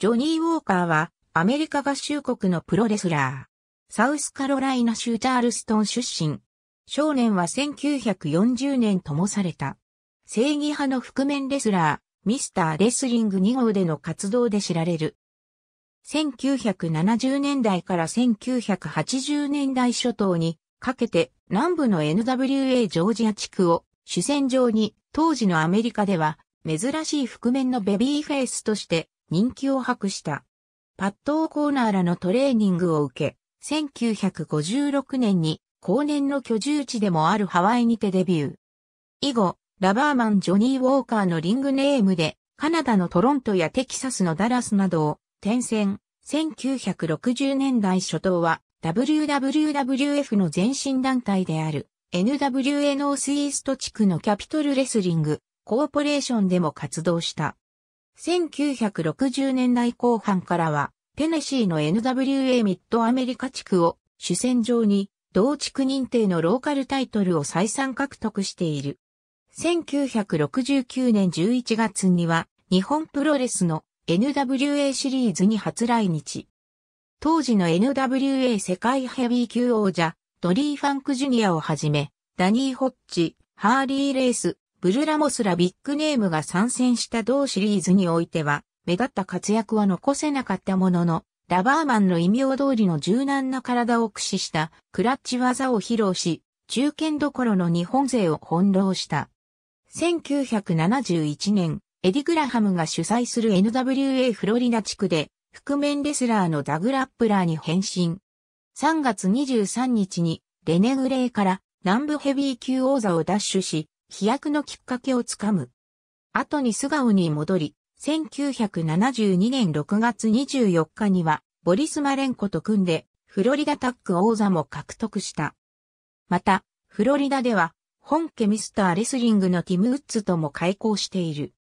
ジョニー・ウォーカーは、アメリカ合衆国のプロレスラー。サウスカロライナ州チャールストン出身。少年は1940年ともされた。正義派の覆面レスラー、ミスターレスリング2号での活動で知られる。1970年代から1980年代初頭にかけて南部の NWA ジョージア地区を主戦場に当時のアメリカでは珍しい覆面のベビーフェイスとして人気を博した。パット・オコーナーらのトレーニングを受け、1956年に後年の居住地でもあるハワイにてデビュー。以後、ラバーマン・ジョニー・ウォーカーのリングネームで、カナダのトロントやテキサスのダラスなどを転戦。1960年代初頭は WWWF の前身団体である NWA ノースイースト地区のキャピトルレスリングコーポレーションでも活動した。1960年代後半からは、テネシーの NWA ミッドアメリカ地区を主戦場に同地区認定のローカルタイトルを再三獲得している。1969年11月には日本プロレスの NWA シリーズに初来日。当時の NWA 世界ヘビー級王者、ドリー・ファンク・ジュニアをはじめ、ダニー・ホッチ、ハーリー・レース、ブルラモスらビッグネームが参戦した同シリーズにおいては、目立った活躍は残せなかったものの、ラバーマンの異名通りの柔軟な体を駆使したクラッチ技を披露し、中堅どころの日本勢を翻弄した。1971年、エディ・グラハムが主催する NWA フロリダ地区で、覆面レスラーのダグラップラーに変身。3月23日に、レネグレーから南部ヘビー級王座を奪取し、飛躍のきっかけをつかむ。後に素顔に戻り、1972年6月24日には、ボリス・マレンコと組んで、フロリダタック王座も獲得した。また、フロリダでは、本家ミスターレスリングのティム・ウッズとも開校している。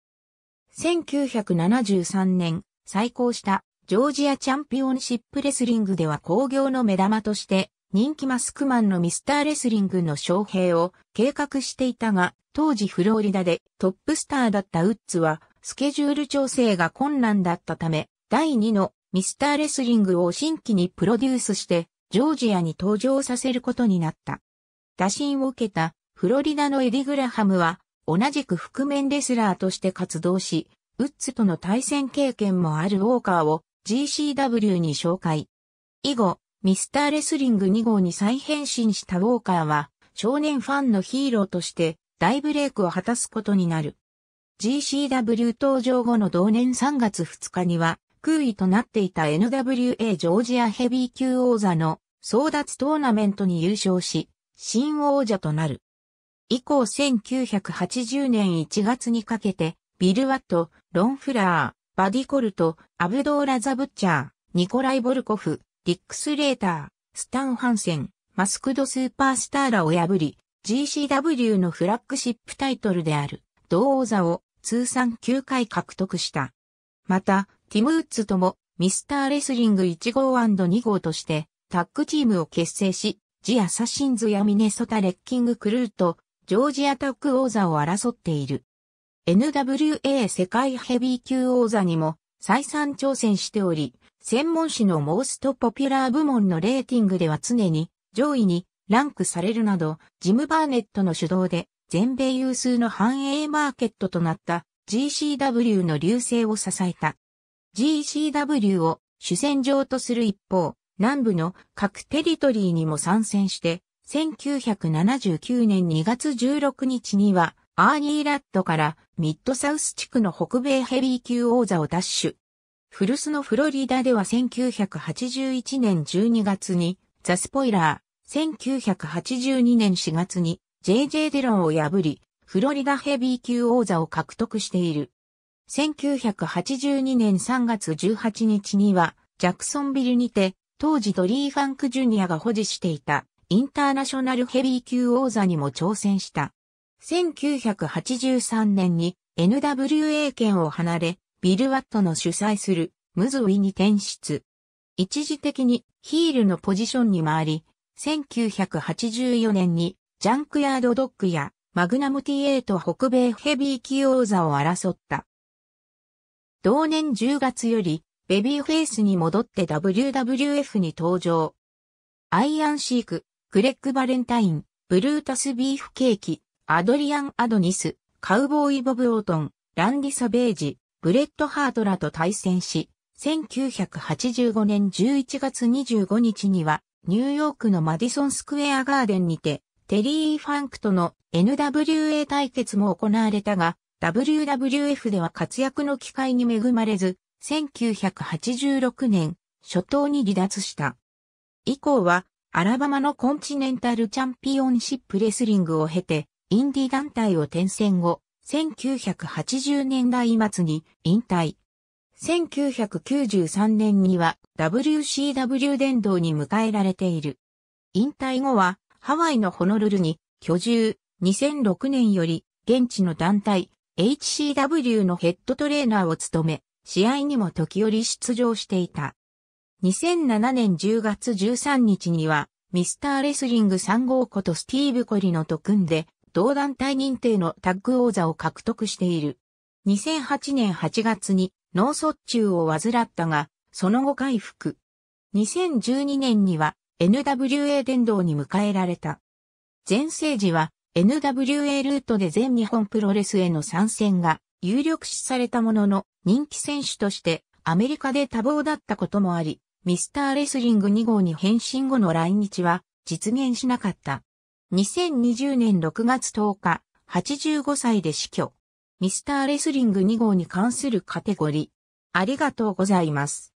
1973年、再興したジョージアチャンピオンシップレスリングでは興行の目玉として、人気マスクマンのミスターレスリングの招聘を計画していたが、当時フロリダでトップスターだったウッズは、スケジュール調整が困難だったため、第2のミスターレスリングを新規にプロデュースして、ジョージアに登場させることになった。打診を受けたフロリダのエディ・グラハムは、同じく覆面レスラーとして活動し、ウッズとの対戦経験もあるウォーカーを GCW に紹介。以後、ミスターレスリング2号に再変身したウォーカーは、少年ファンのヒーローとして大ブレイクを果たすことになる。GCW 登場後の同年3月2日には、空位となっていた NWA ジョージアヘビー級王座の争奪トーナメントに優勝し、新王者となる。以降1980年1月にかけて、ビル・ワット、ロン・フラー、バディ・コルト、アブドーラ・ザ・ブッチャー、ニコライ・ボルコフ、ディックス・レーター、スタン・ハンセン、マスクド・スーパースターらを破り、GCW のフラッグシップタイトルである、同王座を通算9回獲得した。また、ティム・ウッズとも、ミスター・レスリング1号 &2 号として、タッグチームを結成し、ジ・アサシンズやミネソタ・レッキング・クルーと、ジョージアタック王座を争っている。NWA 世界ヘビー級王座にも再三挑戦しており、専門誌のモーストポピュラー部門のレーティングでは常に上位にランクされるなど、ジム・バーネットの主導で全米有数の繁栄マーケットとなった GCW の流星を支えた。GCW を主戦場とする一方、南部の各テリトリーにも参戦して、1979年2月16日には、アーニー・ラットからミッドサウス地区の北米ヘビー級王座を奪取。フルスのフロリダでは1981年12月にザ・スポイラー、1982年4月に JJ デロンを破り、フロリダヘビー級王座を獲得している。1982年3月18日には、ジャクソンビルにて、当時ドリー・ファンク・ジュニアが保持していた、インターナショナルヘビー級王座にも挑戦した。1983年に NWA 権を離れ、ビルワットの主催するムズウィに転出。一時的にヒールのポジションに回り、1984年にジャンクヤードドッグやマグナム T8 北米ヘビー起用座を争った。同年10月よりベビーフェイスに戻って WWF に登場。アイアンシーク、グレッグ・バレンタイン、ブルータス・ビーフケーキ、アドリアン・アドニス、カウボーイ・ボブ・オートン、ランディ・サベージ、ブレッドハートらと対戦し、1985年11月25日には、ニューヨークのマディソンスクエアガーデンにて、テリー・ファンクとの NWA 対決も行われたが、WWF では活躍の機会に恵まれず、1986年、初頭に離脱した。以降は、アラバマのコンチネンタルチャンピオンシップレスリングを経て、インディ団体を転戦後、1980年代末に引退。1993年には WCW 殿堂に迎えられている。引退後はハワイのホノルルに居住、2006年より現地の団体 HCW のヘッドトレーナーを務め、試合にも時折出場していた。2007年10月13日にはミスターレスリング3号ことスティーブ・コリノと組んで同団体認定のタッグ王座を獲得している。2008年8月に脳卒中を患ったが、その後回復。2012年には NWA 殿堂に迎えられた。前世時は NWA ルートで全日本プロレスへの参戦が有力視されたものの人気選手としてアメリカで多忙だったこともあり、ミスターレスリング2号に変身後の来日は実現しなかった。2020年6月10日、85歳で死去。ミスターレスリング2号に関するカテゴリー。ありがとうございます。